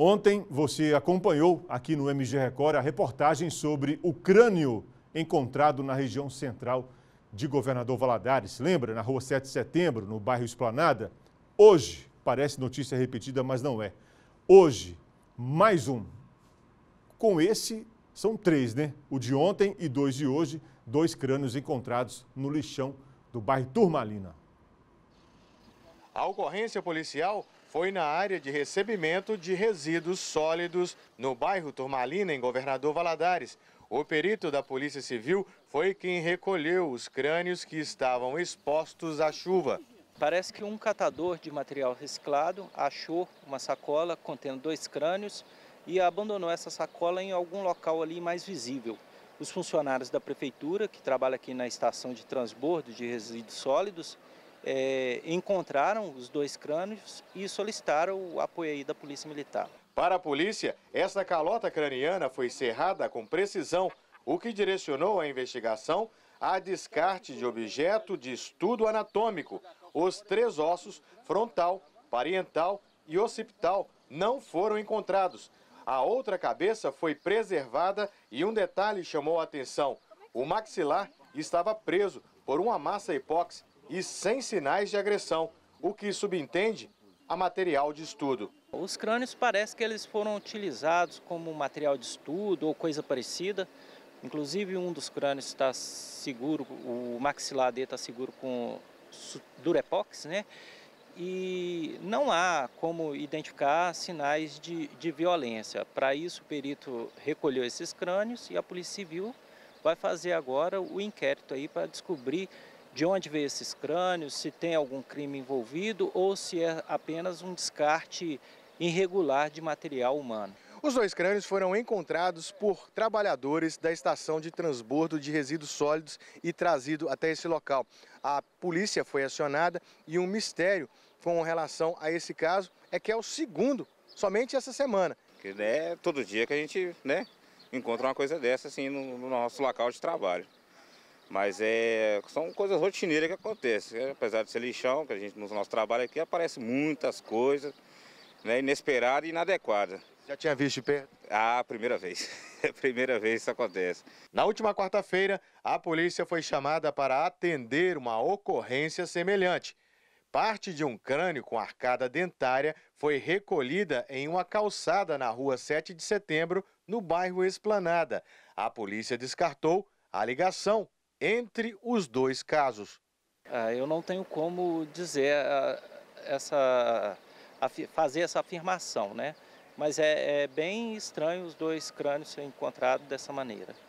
Ontem você acompanhou aqui no MG Record a reportagem sobre o crânio encontrado na região central de Governador Valadares. Lembra? Na rua 7 de setembro, no bairro Esplanada? Hoje, parece notícia repetida, mas não é. Hoje, mais um. Com esse, são três, né? O de ontem e dois de hoje, dois crânios encontrados no lixão do bairro Turmalina. A ocorrência policial foi na área de recebimento de resíduos sólidos no bairro Turmalina, em Governador Valadares. O perito da Polícia Civil foi quem recolheu os crânios que estavam expostos à chuva. Parece que um catador de material reciclado achou uma sacola contendo dois crânios e abandonou essa sacola em algum local ali mais visível. Os funcionários da prefeitura, que trabalham aqui na estação de transbordo de resíduos sólidos, é, encontraram os dois crânios e solicitaram o apoio da Polícia Militar. Para a polícia, essa calota craniana foi cerrada com precisão, o que direcionou a investigação a descarte de objeto de estudo anatômico. Os três ossos, frontal, parietal e occipital, não foram encontrados. A outra cabeça foi preservada e um detalhe chamou a atenção. O maxilar estava preso por uma massa epóxi e sem sinais de agressão, o que subentende a material de estudo. Os crânios parece que eles foram utilizados como material de estudo ou coisa parecida. Inclusive um dos crânios está seguro, o maxilar dele está seguro com durepox, né? E não há como identificar sinais de, de violência. Para isso, o perito recolheu esses crânios e a Polícia Civil vai fazer agora o inquérito aí para descobrir de onde veio esses crânios, se tem algum crime envolvido ou se é apenas um descarte irregular de material humano. Os dois crânios foram encontrados por trabalhadores da estação de transbordo de resíduos sólidos e trazido até esse local. A polícia foi acionada e um mistério com relação a esse caso é que é o segundo somente essa semana. É todo dia que a gente né, encontra uma coisa dessa assim, no nosso local de trabalho. Mas é, são coisas rotineiras que acontecem. Né? Apesar de ser lixão, que a gente, no nosso trabalho aqui, aparece muitas coisas né, inesperadas e inadequadas. Já tinha visto de perto? Ah, primeira vez. É a primeira vez que isso acontece. Na última quarta-feira, a polícia foi chamada para atender uma ocorrência semelhante. Parte de um crânio com arcada dentária foi recolhida em uma calçada na rua 7 de setembro, no bairro Esplanada. A polícia descartou a ligação entre os dois casos. Ah, eu não tenho como dizer ah, essa, fazer essa afirmação, né? Mas é, é bem estranho os dois crânios serem encontrados dessa maneira.